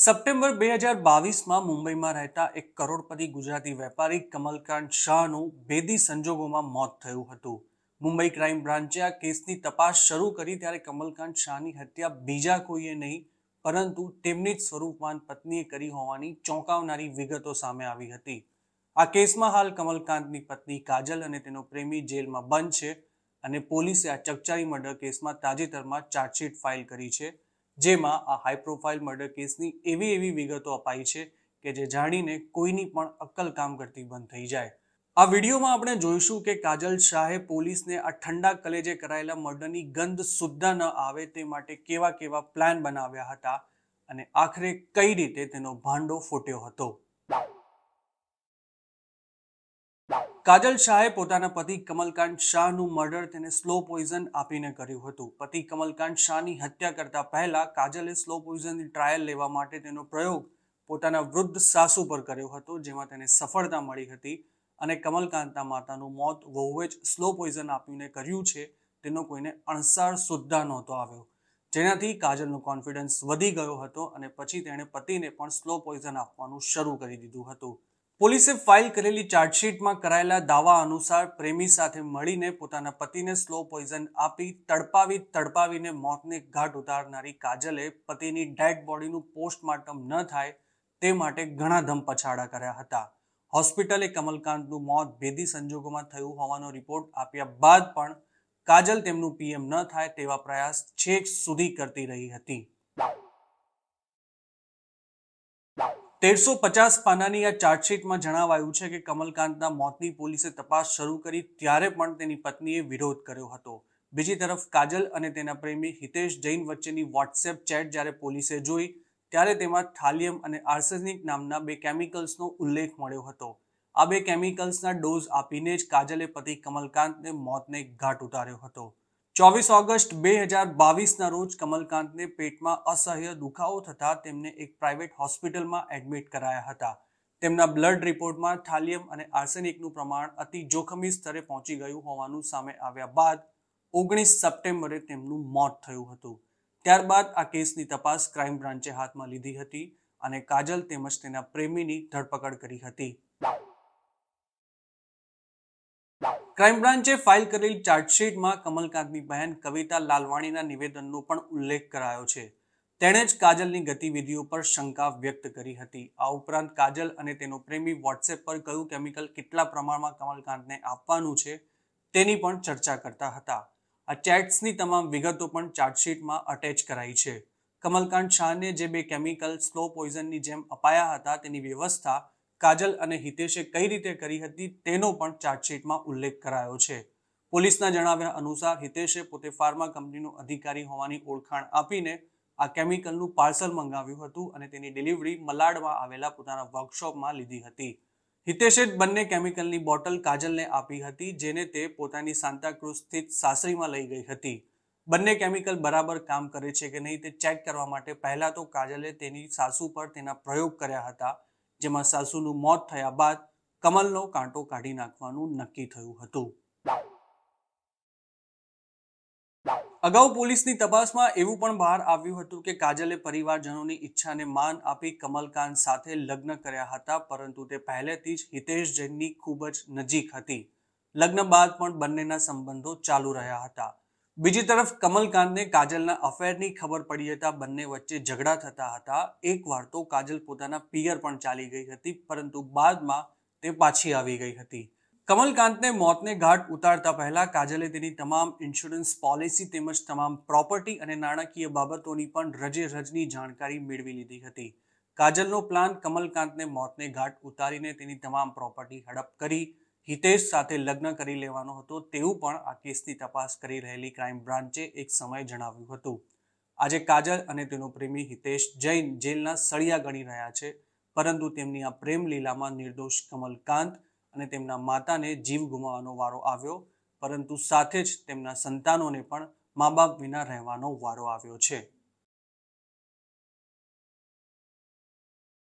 September બે હજાર બાવીસમાં મુંબઈમાં રહેતા એક કરોડપતિ ગુજરાતી વેપારી કમલકાંત શાહનું બેદી સંજોગોમાં મોત થયું હતું મુંબઈ ક્રાઇમ બ્રાન્ચે આ કેસની તપાસ શરૂ કરી ત્યારે કમલકાંત શાહની હત્યા બીજા કોઈએ નહીં પરંતુ તેમની જ સ્વરૂપવાન પત્નીએ કરી હોવાની ચોંકાવનારી વિગતો સામે આવી હતી આ કેસમાં હાલ કમલકાંતની પત્ની કાજલ અને તેનો પ્રેમી જેલમાં બંધ છે અને પોલીસે આ ચકચારી મર્ડર કેસમાં તાજેતરમાં ચાર્જશીટ ફાઇલ કરી છે જેમાં આ હાઈ પ્રોફાઇલ મર્ડર કેસની એવી એવી વિગતો અપાઈ છે કે જે જાણીને કોઈની પણ અક્કલ કામ કરતી બંધ થઈ જાય આ વિડીયોમાં આપણે જોઈશું કે કાજલ શાહે પોલીસને આ ઠંડા કલેજે કરાયેલા મર્ડરની ગંધ સુદ્ધા ન આવે તે માટે કેવા કેવા પ્લાન બનાવ્યા હતા અને આખરે કઈ રીતે તેનો ભાંડો ફૂટ્યો હતો કાજલ શાહે પોતાના પતિ કમલકાંત શાહનું મર્ડર તેને સ્લો પોઈઝન આપીને કર્યું હતું પતિ કમલકાંત શાહની હત્યા કરતા પહેલા કાજલે સ્લો પોઈઝનની ટ્રાયલ લેવા માટે તેનો પ્રયોગ પોતાના વૃદ્ધ સાસુ પર કર્યો હતો જેમાં તેને સફળતા મળી હતી અને કમલકાંતના માતાનું મોત વહુએ જ સ્લો પોઈઝન આપીને કર્યું છે તેનો કોઈને અણસાર સુદ્ધા નહોતો આવ્યો જેનાથી કાજલનો કોન્ફિડન્સ વધી ગયો હતો અને પછી તેણે પતિને પણ સ્લો પોઈઝન આપવાનું શરૂ કરી દીધું હતું પોલીસે ફાઇલ કરેલી ચાર્જશીટમાં કરાયેલા દાવા અનુસાર પ્રેમી સાથે મળીને પોતાના પતિને સ્લો પોઈઝન આપી તડપાવી તડપાવીને મોતને ઘાટ ઉતારનારી કાજલે પતિની ડેડ બોડીનું પોસ્ટમોર્ટમ ન થાય તે માટે ઘણા ધમપછાડા કર્યા હતા હોસ્પિટલે કમલકાંતનું મોત ભેદી સંજોગોમાં થયું હોવાનો રિપોર્ટ આપ્યા બાદ પણ કાજલ તેમનું પીએમ ન થાય તેવા પ્રયાસ છેક સુધી કરતી રહી હતી તેરસો પચાસ પાનાની આ ચાર્જશીટમાં જણાવાયું છે કે કમલકાંતના મોતની પોલીસે તપાસ શરૂ કરી ત્યારે પણ તેની પત્નીએ વિરોધ કર્યો હતો બીજી તરફ કાજલ અને તેના પ્રેમી હિતેશ જૈન વચ્ચેની વોટ્સએપ ચેટ જ્યારે પોલીસે જોઈ ત્યારે તેમાં થાલિયમ અને આર્સેનિક નામના બે કેમિકલ્સનો ઉલ્લેખ મળ્યો હતો આ બે કેમિકલ્સના ડોઝ આપીને જ કાજલે પતિ કમલકાંતને મોતને ઘાટ ઉતાર્યો હતો ચોવીસ ઓગસ્ટ બે હજાર બાવીસના રોજ કમલકાંતને પેટમાં અસહ્ય દુખાવો થતાં તેમને એક પ્રાઇવેટ હોસ્પિટલમાં એડમિટ કરાયા હતા તેમના બ્લડ રિપોર્ટમાં થાલિયમ અને આર્સેનિકનું પ્રમાણ અતિ જોખમી સ્તરે પહોંચી ગયું હોવાનું સામે આવ્યા બાદ ઓગણીસ સપ્ટેમ્બરે તેમનું મોત થયું હતું ત્યારબાદ આ કેસની તપાસ ક્રાઇમ બ્રાન્ચે હાથમાં લીધી હતી અને કાજલ તેમજ તેના પ્રેમીની ધરપકડ કરી હતી ક્રાઇમ બ્રાન્ચે ફાઇલ કરેલી ચાર્જશીટમાં કમલકાંતની બહેન કવિતા લાલવાણીના નિવેદનનો પણ ઉલ્લેખ કરાયો છે તેણે જ કાજલની ગતિવિધિઓ પર શંકા વ્યક્ત કરી હતી આ ઉપરાંત કાજલ અને તેનો પ્રેમી વોટ્સએપ પર કયું કેમિકલ કેટલા પ્રમાણમાં કમલકાંતને આપવાનું છે તેની પણ ચર્ચા કરતા હતા આ ચેટ્સની તમામ વિગતો પણ ચાર્જશીટમાં અટેચ કરાઈ છે કમલકાંત શાહને જે બે કેમિકલ સ્લો પોઈઝનની જેમ અપાયા હતા તેની વ્યવસ્થા કાજલ અને હિતેશે કઈ રીતે કરી હતી તેનો પણ ચાર્જશીટમાં ઉલ્લેખ કરાયો છે પોલીસના જણાવ્યા અનુસાર હિતેશે પોતે ફાર્મા કંપનીનો અધિકારી હોવાની ઓળખાણ આપીને આ કેમિકલનું પાર્સલ મંગાવ્યું હતું અને તેની ડિલિવરી મલાડમાં આવેલા પોતાના વર્કશોપમાં લીધી હતી હિતેશે બંને કેમિકલની બોટલ કાજલને આપી હતી જેને તે પોતાની સાંતાક્રુઝ સ્થિત સાસરીમાં લઈ ગઈ હતી બંને કેમિકલ બરાબર કામ કરે છે કે નહીં તે ચેક કરવા માટે પહેલા તો કાજલે તેની સાસુ પર તેના પ્રયોગ કર્યા હતા જેમાં સાસુનું મોત થયા બાદ કમલનો કાંટો કાઢી નાખવાનું નક્કી થયું હતું અગાઉ પોલીસની તપાસમાં એવું પણ બહાર આવ્યું હતું કે કાજલે પરિવારજનોની ઈચ્છાને માન આપી કમલકાંત સાથે લગ્ન કર્યા હતા પરંતુ તે પહેલેથી જ હિતેશ જૈનની ખૂબ જ નજીક હતી લગ્ન બાદ પણ બંનેના સંબંધો ચાલુ રહ્યા હતા બીજી તરફ કમલકાંતને કાજલના અફેરની ખબર પડી હતા બંને વચ્ચે ઝઘડા થતા હતા એકવાર તો કાજલ પોતાના પિયર પણ ચાલી ગઈ હતી પરંતુ બાદમાં તે પાછી આવી ગઈ હતી કમલકાંતને મોતને ઘાટ ઉતારતા પહેલા કાજલે તેની તમામ ઇન્સ્યોરન્સ પોલિસી તેમજ તમામ પ્રોપર્ટી અને નાણાકીય બાબતોની પણ રજે રજની જાણકારી મેળવી લીધી હતી કાજલનો પ્લાન કમલકાંતને મોતને ઘાટ ઉતારીને તેની તમામ પ્રોપર્ટી હડપ કરી હિતેશ સાથે લગ્ન કરી લેવાનો હતો તેવું પણ આ કેસની તપાસ કરી રહેલી ક્રાઇમ બ્રાન્ચે એક સમયે જણાવ્યું હતું આજે કાજલ અને તેનો પ્રેમી હિતેશ જૈન જેલના સળિયા ગણી રહ્યા છે પરંતુ તેમની આ પ્રેમ લીલામાં નિર્દોષ કમલકાંત અને તેમના માતાને જીવ ગુમાવવાનો વારો આવ્યો પરંતુ સાથે જ તેમના સંતાનોને પણ મા બાપ વિના રહેવાનો વારો આવ્યો છે